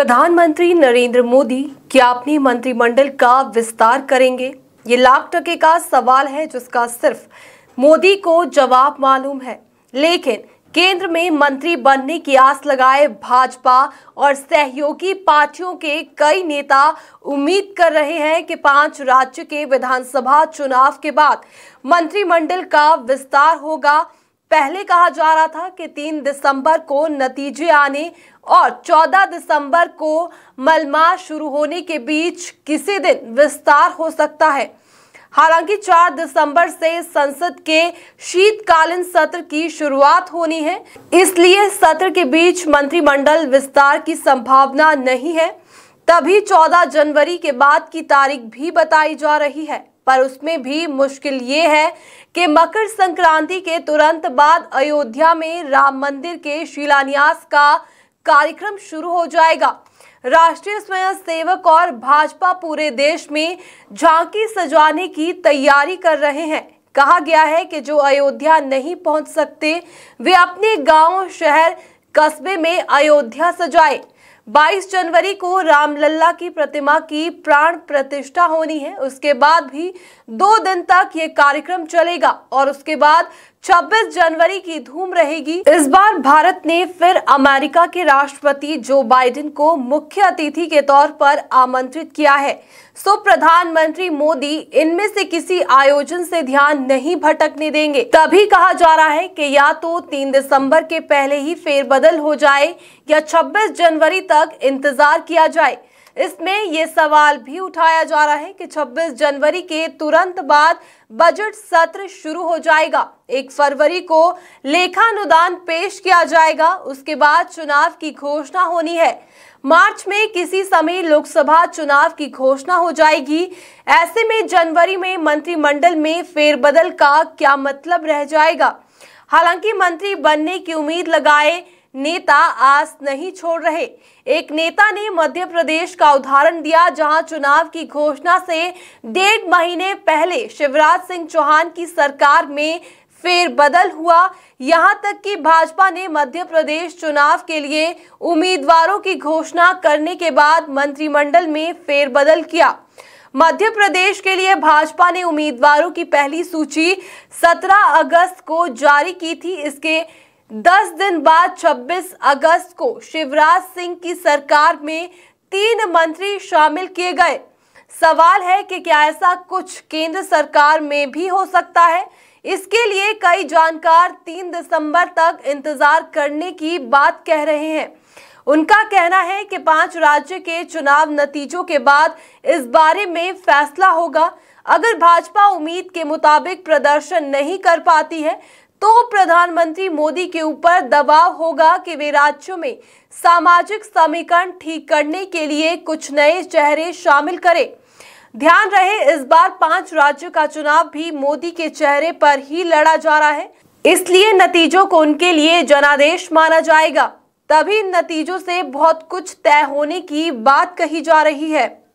प्रधानमंत्री नरेंद्र मोदी क्या अपने मंत्रिमंडल का विस्तार करेंगे ये लाख टके का सवाल है जिसका सिर्फ मोदी को जवाब मालूम है लेकिन केंद्र में मंत्री बनने की आस लगाए भाजपा और सहयोगी पार्टियों के कई नेता उम्मीद कर रहे हैं कि पांच राज्य के विधानसभा चुनाव के बाद मंत्रिमंडल का विस्तार होगा पहले कहा जा रहा था कि 3 दिसंबर को नतीजे आने और 14 दिसंबर को मलमा शुरू होने के बीच किसी दिन विस्तार हो सकता है हालांकि 4 दिसंबर से संसद के शीतकालीन सत्र की शुरुआत होनी है इसलिए सत्र के बीच मंत्रिमंडल विस्तार की संभावना नहीं है तभी 14 जनवरी के बाद की तारीख भी बताई जा रही है पर उसमें भी मुश्किल ये है कि मकर संक्रांति के तुरंत बाद अयोध्या में राम मंदिर के शिलान्यास का कार्यक्रम शुरू हो जाएगा राष्ट्रीय स्वयंसेवक और भाजपा पूरे देश में झांकी सजाने की तैयारी कर रहे हैं कहा गया है कि जो अयोध्या नहीं पहुंच सकते वे अपने गांव शहर कस्बे में अयोध्या सजाएं 22 जनवरी को रामलला की प्रतिमा की प्राण प्रतिष्ठा होनी है उसके बाद भी दो दिन तक ये कार्यक्रम चलेगा और उसके बाद 26 जनवरी की धूम रहेगी इस बार भारत ने फिर अमेरिका के राष्ट्रपति जो बाइडेन को मुख्य अतिथि के तौर पर आमंत्रित किया है सो प्रधानमंत्री मोदी इनमें से किसी आयोजन से ध्यान नहीं भटकने देंगे तभी कहा जा रहा है कि या तो 3 दिसंबर के पहले ही फेरबदल हो जाए या 26 जनवरी जनवरी तक इंतजार किया जाए इसमें ये सवाल भी उठाया जा रहा है कि 26 जनवरी के तुरंत बाद बजट सत्र शुरू हो जाएगा एक फरवरी को लेखानुदान पेश किया जाएगा उसके बाद चुनाव की घोषणा होनी है मार्च में किसी समय लोकसभा चुनाव की घोषणा हो जाएगी ऐसे में जनवरी में मंत्रिमंडल में फेरबदल का क्या मतलब रह जाएगा हालांकि मंत्री बनने की उम्मीद लगाए नेता आस नहीं छोड़ रहे एक नेता ने मध्य प्रदेश का उदाहरण दिया जहां चुनाव की घोषणा से डेढ़ महीने पहले शिवराज सिंह चौहान की सरकार में फेर बदल हुआ यहां तक कि भाजपा ने मध्य प्रदेश चुनाव के लिए उम्मीदवारों की घोषणा करने के बाद मंत्रिमंडल में फेरबदल किया मध्य प्रदेश के लिए भाजपा ने उम्मीदवारों की पहली सूची 17 अगस्त को जारी की थी इसके दस दिन बाद 26 अगस्त को शिवराज सिंह की सरकार में तीन मंत्री शामिल किए गए सवाल है कि क्या ऐसा कुछ केंद्र सरकार में भी हो सकता है इसके लिए कई जानकार 3 दिसंबर तक इंतजार करने की बात कह रहे हैं उनका कहना है कि पांच राज्य के चुनाव नतीजों के बाद इस बारे में फैसला होगा अगर भाजपा उम्मीद के मुताबिक प्रदर्शन नहीं कर पाती है तो प्रधानमंत्री मोदी के ऊपर दबाव होगा कि वे राज्यों में सामाजिक समीकरण ठीक करने के लिए कुछ नए चेहरे शामिल करें ध्यान रहे इस बार पांच राज्यों का चुनाव भी मोदी के चेहरे पर ही लड़ा जा रहा है इसलिए नतीजों को उनके लिए जनादेश माना जाएगा तभी नतीजों से बहुत कुछ तय होने की बात कही जा रही है